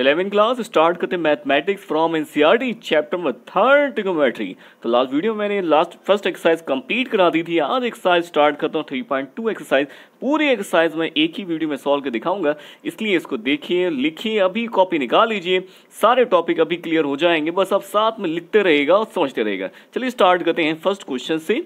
eleven class start करते हैं mathematics from NCERT chapter number third trigonometry तो last video मैंने लास्ट फर्स्ट एक्सरसाइज कंप्लीट करा दी थी आज एक्सरसाइज स्टार्ट करता हूँ थ्री पॉइंट टू एक्सरसाइज पूरी एक्सरसाइज मैं एक ही वीडियो में सॉल्व कर दिखाऊंगा इसलिए इसको देखिए लिखिए अभी कॉपी निकाल लीजिए सारे टॉपिक अभी क्लियर हो जाएंगे बस आप साथ में लिखते रहेगा और समझते रहेगा चलिए स्टार्ट करते हैं फर्स्ट क्वेश्चन से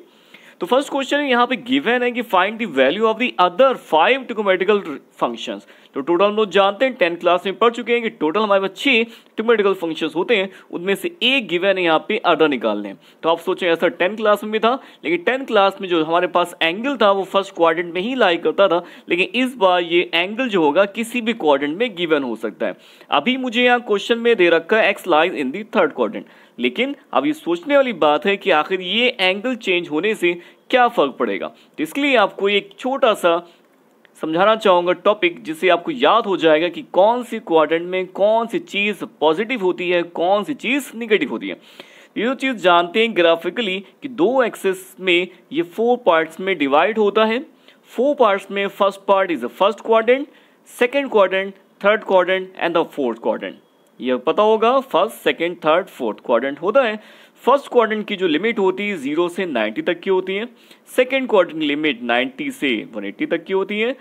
तो फर्स्ट क्वेश्चन यहाँ पे गिवन है कि find the value of the other five trigonometrical function तो टोटल हम लोग जानते हैं टेंथ क्लास में पढ़ चुके हैं कि टोटल हमारे पास छह टिकोमेटिकल फंक्शन होते हैं उनमें से एक गिवन है यहाँ पे अदर निकालने तो आप सोचें ऐसा टेंथ क्लास में भी था लेकिन टेंथ क्लास में जो हमारे पास एंगल था वो फर्स्ट क्वाड्रेंट में ही लाई करता था लेकिन इस बार ये एंगल जो होगा किसी भी क्वाड्रेंट में गिवन हो सकता है अभी मुझे यहाँ क्वेश्चन में दे रखा है x lies in the third quadrant लेकिन अब ये सोचने वाली बात है कि आखिर ये एंगल चेंज होने से क्या फ़र्क पड़ेगा तो इसलिए आपको एक छोटा सा समझाना चाहूँगा टॉपिक जिससे आपको याद हो जाएगा कि कौन सी क्वाड्रेंट में कौन सी चीज़ पॉजिटिव होती है कौन सी चीज़ निगेटिव होती है ये जो चीज़ जानते हैं ग्राफिकली कि दो एक्सेस में ये फोर पार्ट्स में डिवाइड होता है फोर पार्ट्स में first part is the first quadrant second quadrant third quadrant and the fourth quadrant ये पता होगा first second third fourth quadrant होता है फर्स्ट क्वाड्रेंट की जो लिमिट होती है जीरो से नाइन्टी तक की होती है सेकंड क्वाड्रेंट की लिमिट नाइन्टी से वन एट्टी तक की होती है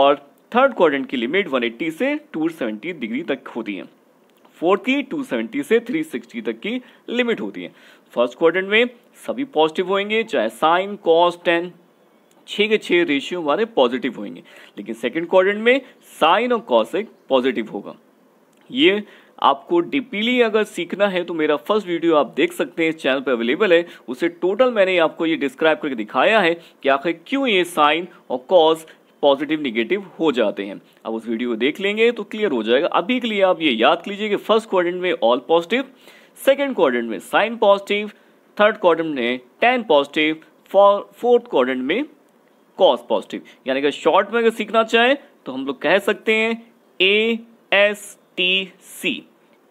और थर्ड क्वाड्रेंट की लिमिट वन एट्टी से टू सेवेंटी डिग्री तक होती है फोर्थ की टू सेवेंटी से थ्री सिक्सटी तक की लिमिट होती है फर्स्ट क्वाड्रेंट में सभी पॉजिटिव होंगे चाहे साइन कॉस टेन छः के छः रेशियो हमारे पॉजिटिव होंगे लेकिन सेकेंड क्वाड्रेंट में साइन और कॉस एक पॉजिटिव होगा ये आपको डिपीली अगर सीखना है तो मेरा फर्स्ट वीडियो आप देख सकते हैं इस चैनल पर अवेलेबल है उसे टोटल मैंने आपको ये डिस्क्राइब करके दिखाया है कि आखिर क्यों ये साइन और कॉज पॉजिटिव निगेटिव हो जाते हैं अब उस वीडियो को देख लेंगे तो क्लियर हो जाएगा अभी के लिए आप ये याद लीजिए कि फर्स्ट क्वाड्रेंट में ऑल पॉजिटिव सेकेंड क्वाड्रेंट में साइन पॉजिटिव थर्ड क्वाड्रेंट में टेन पॉजिटिव फोर्थ क्वाड्रेंट में कॉज पॉजिटिव यानी कि शॉर्ट में अगर सीखना चाहें तो हम लोग कह सकते हैं ए एस टी सी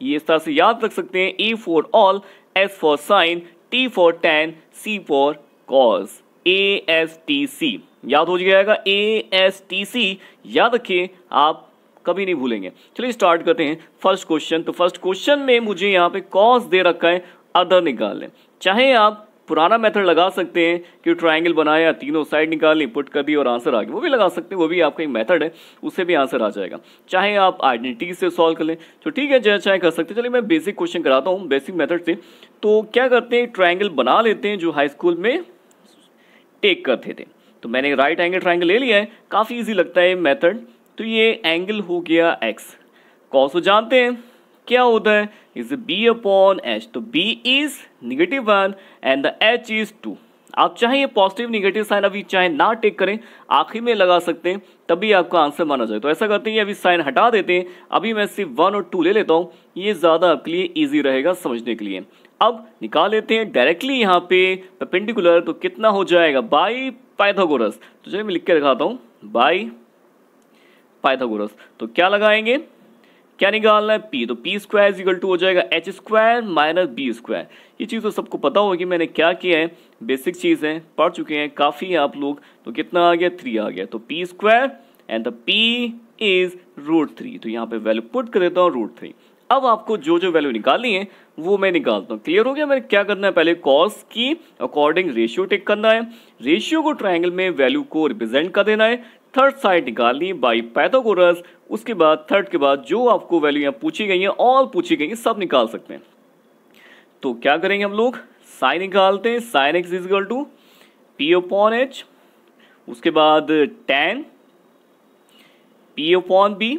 ये इस तरह से याद रख सकते हैं A for all S for sine T for tan C for cos A S T C याद हो जाएगा ए एस टी सी याद रखिए आप कभी नहीं भूलेंगे चलिए स्टार्ट करते हैं फर्स्ट क्वेश्चन तो फर्स्ट क्वेश्चन में मुझे यहाँ पे कॉज दे रखा है अदर निकाल लें चाहे आप पुराना मेथड लगा सकते हैं कि ट्राइंगल बनाया तीनों साइड निकाली पुट कर दी और आंसर आ गया वो भी लगा सकते हैं वो भी आपका एक मेथड है उससे भी आंसर आ जाएगा चाहे आप आइडेंटिटी से सॉल्व कर लें तो ठीक है जैसे चाहे कर सकते हैं चलिए मैं बेसिक क्वेश्चन कराता हूँ बेसिक मैथड से तो क्या करते हैं ट्राइंगल बना लेते हैं जो हाई स्कूल में टेक करते थे तो मैंने राइट एंगल ट्राइंगल ले लिया है काफ़ी ईजी लगता है मैथड तो ये एंगल हो गया एक्स कॉस जानते हैं क्या होता है इज बी अपॉन एच तो B is negative one and the H is two आप चाहे ये पॉजिटिव निगेटिव साइन अभी चाहे ना टेक करें आखिर में लगा सकते हैं तभी आपका आंसर माना जाए तो ऐसा करते हैं अभी साइन हटा देते हैं अभी मैं सिर्फ वन और टू ले लेता हूँ ये ज़्यादा आपके लिए ईजी रहेगा समझने के लिए अब निकाल लेते हैं डायरेक्टली यहाँ पे पेपेंडिकुलर तो कितना हो जाएगा बाई पाइथागोरस तो चलिए मैं लिख के दिखाता हूँ बाई पाइथागोरस तो क्या लगाएंगे क्या निकालना है पी तो पी स्क्वायर इक्वल टू हो जाएगा H square minus B square ये चीज़ तो सबको पता होगी मैंने क्या किया है बेसिक चीज़ है पढ़ चुके हैं काफ़ी है आप लोग तो कितना आ गया थ्री आ गया तो P square and the P is root three तो यहाँ पे वैल्यू पुट कर देता हूँ रूट थ्री अब आपको जो जो वैल्यू निकालनी है वो मैं निकालता हूँ क्लियर हो गया मैंने क्या करना है पहले कॉस की अकॉर्डिंग रेशियो टेक करना है रेशियो को ट्राइंगल में वैल्यू को रिप्रेजेंट कर देना है थर्ड साइड निकालनी बाई पैथोकोरस उसके बाद थर्ड के बाद जो आपको वैल्यू यहाँ पूछी गई है ऑल पूछी गई है सब निकाल सकते हैं तो क्या करेंगे हम लोग साइन निकालते हैं sine x equal to P upon H उसके बाद टेन पी अपॉन बी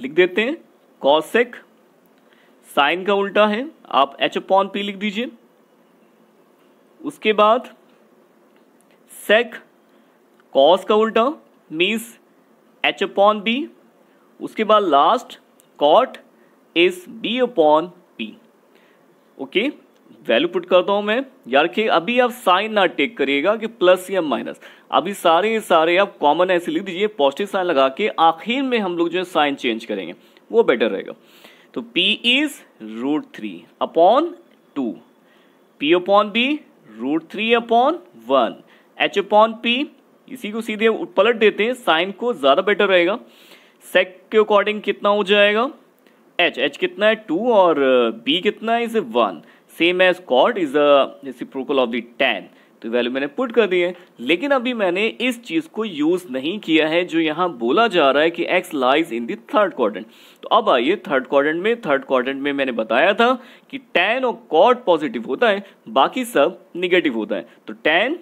लिख देते हैं कॉसेक साइन का उल्टा है आप एच अपॉन पी लिख दीजिए उसके बाद सेक कॉस का उल्टा मीन्स एच अपॉन बी उसके बाद last cot is B upon P okay value put करता हूं मैं यार कि अभी आप साइन ना टेक करिएगा कि प्लस या माइनस अभी सारे सारे आप कॉमन ऐसे लिख दीजिए पॉजिटिव साइन लगा के आखिर में हम लोग जो है साइन चेंज करेंगे वो बेटर रहेगा तो P is root three upon two P upon B root three upon one H upon P इसी को सीधे पलट देते हैं साइन को ज़्यादा बेटर रहेगा सेक के अकॉर्डिंग कितना हो जाएगा एच एच कितना है टू और बी कितना है is one same as cot is a of the tan तो वैल्यू मैंने पुट कर दी है लेकिन अभी मैंने इस चीज़ को यूज़ नहीं किया है जो यहाँ बोला जा रहा है कि x lies in the third quadrant तो अब आइए थर्ड क्वाड्रेंट में थर्ड क्वाड्रेंट में मैंने बताया था कि टेन और कॉट पॉजिटिव होता है बाकी सब निगेटिव होता है तो टेन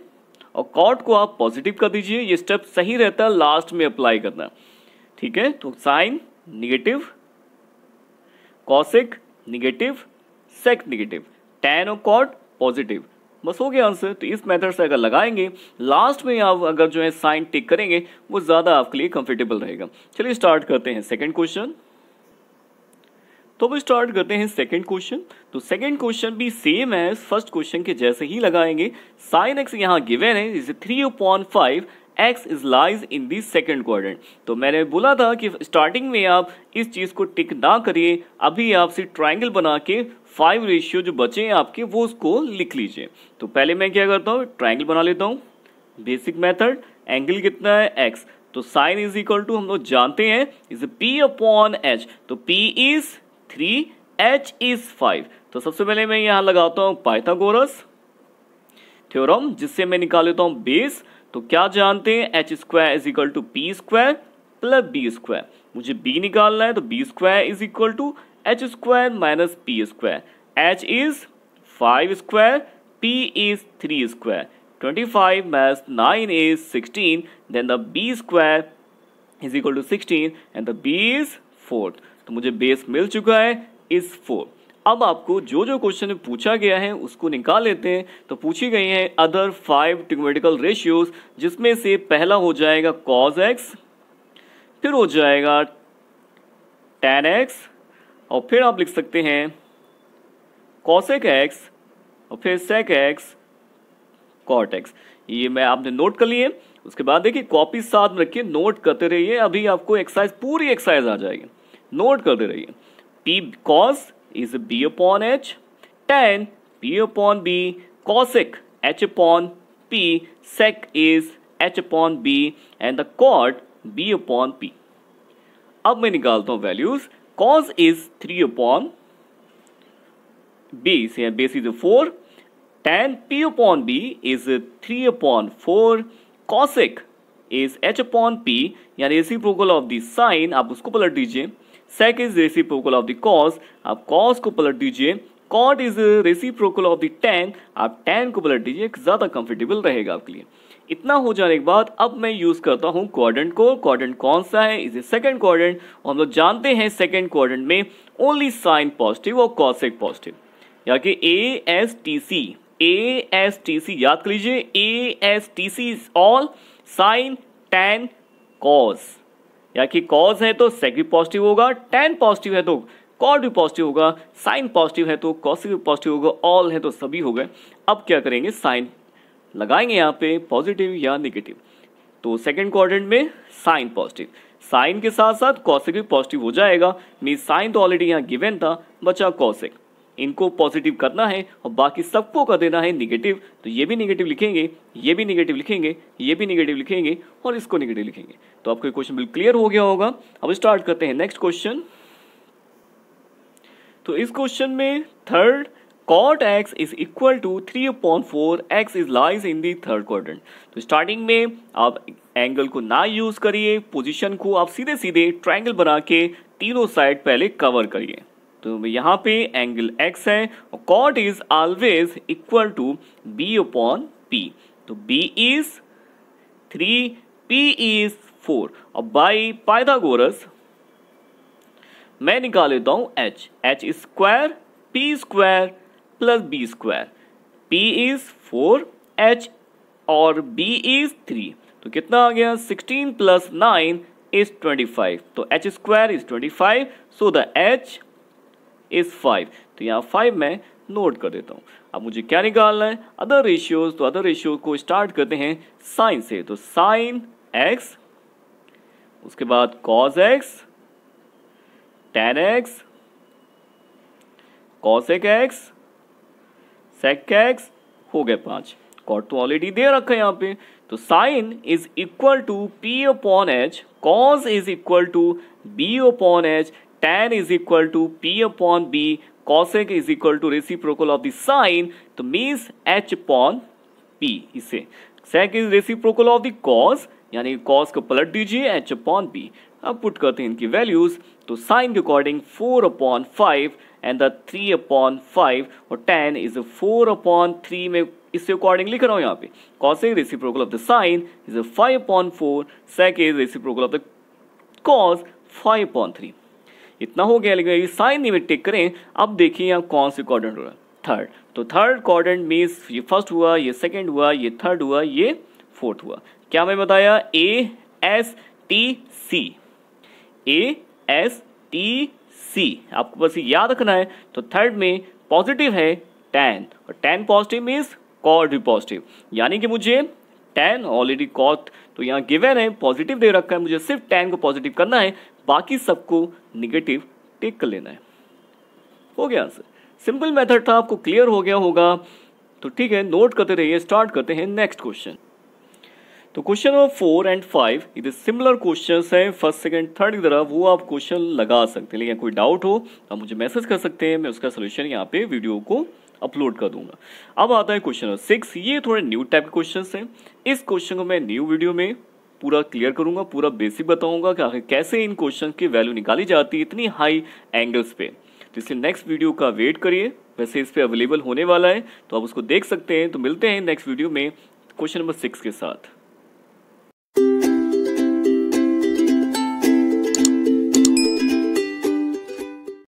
और कॉट को आप पॉजिटिव कर दीजिए ये स्टेप सही रहता है लास्ट में अप्लाई करना ठीक है तो sine negative cosec negative sec negative tan और कॉट पॉजिटिव बस हो गया आंसर तो इस मेथड से अगर लगाएंगे लास्ट में आप अगर जो है साइन टिक करेंगे वो ज़्यादा आपके लिए कंफर्टेबल रहेगा चलिए स्टार्ट करते हैं सेकंड क्वेश्चन तो अब स्टार्ट करते हैं सेकंड क्वेश्चन तो सेकंड क्वेश्चन भी सेम है फर्स्ट क्वेश्चन के जैसे ही लगाएंगे साइन एक्स यहाँ गिवेन है जिसे three upon five x is lies in the second क्वार तो मैंने बोला था कि स्टार्टिंग में आप इस चीज़ को टिक ना करिए अभी आप सिर्फ ट्राइंगल बना के फाइव रेशियो जो बचे हैं आपके वो उसको लिख लीजिए तो पहले मैं क्या करता हूँ ट्राइंगल बना लेता हूँ बेसिक मेथड एंगल कितना है एक्स तो साइन इज इक्वल टू हम लोग जानते हैं इज पी अपॉन एच तो P is three H is five तो सबसे पहले मैं यहां लगाता हूं पाइथागोरस थ्योरम जिससे मैं निकाल लेता हूं बेस तो क्या जानते हैं H square is equal to P square plus B square मुझे बी निकालना है तो B square is equal to H square minus P square H is five square P is three square twenty five minus nine is sixteen then the B square is equal to sixteen and the B is fourth तो मुझे base मिल चुका है इस four अब आपको जो जो question पूछा गया है उसको निकाल लेते हैं तो पूछी गई हैं अदर फाइव टिकोमेटिकल रेशियोज जिसमें से पहला हो जाएगा कॉज एक्स फिर हो जाएगा टेन एक्स और फिर आप लिख सकते हैं कॉसेक एक्स और फिर सेक एक्स कॉट एक्स ये मैं आपने नोट कर लिए उसके बाद देखिए कॉपी साथ में रखिए नोट करते रहिए अभी आपको एक्सरसाइज पूरी एक्सरसाइज आ जाएगी नोट करते रहिए P cos is B upon H tan P upon B cosec H upon P sec is H upon B and the cot B upon P अब मैं निकालता हूं values cos is three upon base या base is four tan P upon B is three upon four cosec is H upon P यानी reciprocal of the sine आप उसको पलट दीजिए sec is reciprocal of the cos आप cos को पलट दीजिए cot इज रेसिप्रोकल ऑफ द tan आप tan को पलट दीजिए ज़्यादा कंफर्टेबल रहेगा आपके लिए इतना हो जाने के बाद अब मैं यूज़ करता हूँ क्वाड्रेंट को क्वाड्रेंट कौन सा है इज ए सेकेंड क्वाड्रेंट और हम लोग जानते हैं सेकेंड क्वाड्रेंट में ओनली साइन पॉजिटिव और कॉसेक पॉजिटिव या कि A S T C A S T C याद कर लीजिए A S T C is all sine tan cos या कि कॉज है तो सेक भी पॉजिटिव होगा टेन पॉजिटिव है तो कॉड भी पॉजिटिव होगा साइन पॉजिटिव है तो कॉसिक भी पॉजिटिव होगा ऑल है तो सभी हो गए अब क्या करेंगे साइन लगाएंगे यहाँ पे पॉजिटिव या निगेटिव तो सेकेंड क्वाड्रेंट में साइन पॉजिटिव साइन के साथ साथ कॉसिक भी पॉजिटिव हो जाएगा मीन साइन तो ऑलरेडी यहाँ गिवन था बचा कॉसिक इनको पॉजिटिव करना है और बाकी सबको कर देना है निगेटिव तो ये भी निगेटिव लिखेंगे ये भी निगेटिव लिखेंगे ये भी निगेटिव लिखेंगे और इसको निगेटिव लिखेंगे तो आपको क्वेश्चन बिल्कुल क्लियर हो गया होगा अब स्टार्ट करते हैं नेक्स्ट क्वेश्चन तो इस क्वेश्चन में third cot x is equal to three point four x is lies in the third क्वार तो स्टार्टिंग में आप एंगल को ना यूज करिए पोजीशन को आप सीधे सीधे ट्रायंगल बना के तीनों साइड पहले कवर करिए तो यहाँ पे एंगल एक्स है और cot is always equal to B upon P तो B is three P is four और बाई पाइथागोरस मैं निकाल लेता हूँ H H square P square plus B square P is four H और बी इज थ्री तो कितना आ गया sixteen plus nine is twenty five तो H square is twenty five so the H is five तो यहाँ five मैं note कर देता हूँ अब मुझे क्या निकालना है अदर रेशियोज तो अदर रेशियो को स्टार्ट करते हैं साइन से तो साइन एक्स उसके बाद cos x tan x cosec x sec x हो गए पांच कॉट तो ऑलरेडी दे रखा है यहाँ पे तो sine is equal to P upon H cos is equal to B upon H tan is equal to p upon b cosec is equal to reciprocal of the sine तो means h upon p इसे sec is reciprocal of the cos यानी cos को पलट दीजिए h upon b अब put करते हैं इनकी वैल्यूज तो साइन के according four upon five and the three upon five और tan is four upon three में इसके अकॉर्डिंग लिख रहा हूँ यहाँ पे cosec reciprocal of the sine is five upon four sec is reciprocal of the cos five upon three इतना हो गया लेकिन साइन टिक करें अब देखिए यहाँ कौन से क्वाड्रेंट हो रहा है थर्ड तो थर्ड क्वाड्रेंट मीन्स ये फर्स्ट हुआ ये सेकेंड हुआ ये थर्ड हुआ ये फोर्थ हुआ क्या मैं बताया A S T C A S T C आपको बस याद रखना है तो थर्ड में पॉजिटिव है टेन और टेन पॉजिटिव मीन्स कॉर्ड भी पॉजिटिव यानी कि मुझे टेन ऑलरेडी कॉर्ड तो यहाँ गिवन है पॉजिटिव दे रखा है मुझे सिर्फ टेन को पॉजिटिव करना है बाकी सबको निगेटिव टेक कर लेना है हो गया आंसर सिंपल मेथड था आपको क्लियर हो गया होगा तो ठीक है नोट करते रहिए स्टार्ट करते हैं नेक्स्ट क्वेश्चन तो question number four and five इधर सिमिलर क्वेश्चन हैं फर्स्ट सेकंड थर्ड की तरह वो आप क्वेश्चन लगा सकते हैं लेकिन कोई डाउट हो आप मुझे मैसेज कर सकते हैं मैं उसका सोल्यूशन यहाँ पे वीडियो को अपलोड कर दूंगा अब आता है क्वेश्चन नंबर सिक्स ये थोड़े न्यू टाइप के क्वेश्चन हैं इस क्वेश्चन को मैं न्यू वीडियो में पूरा क्लियर करूंगा पूरा बेसिक बताऊंगा कि आखिर कैसे इन क्वेश्चन की वैल्यू निकाली जाती है इतनी हाई एंगल्स पे तो इसलिए नेक्स्ट वीडियो का वेट करिए वैसे इस पर अवेलेबल होने वाला है तो आप उसको देख सकते हैं तो मिलते हैं नेक्स्ट वीडियो में क्वेश्चन नंबर सिक्स के साथ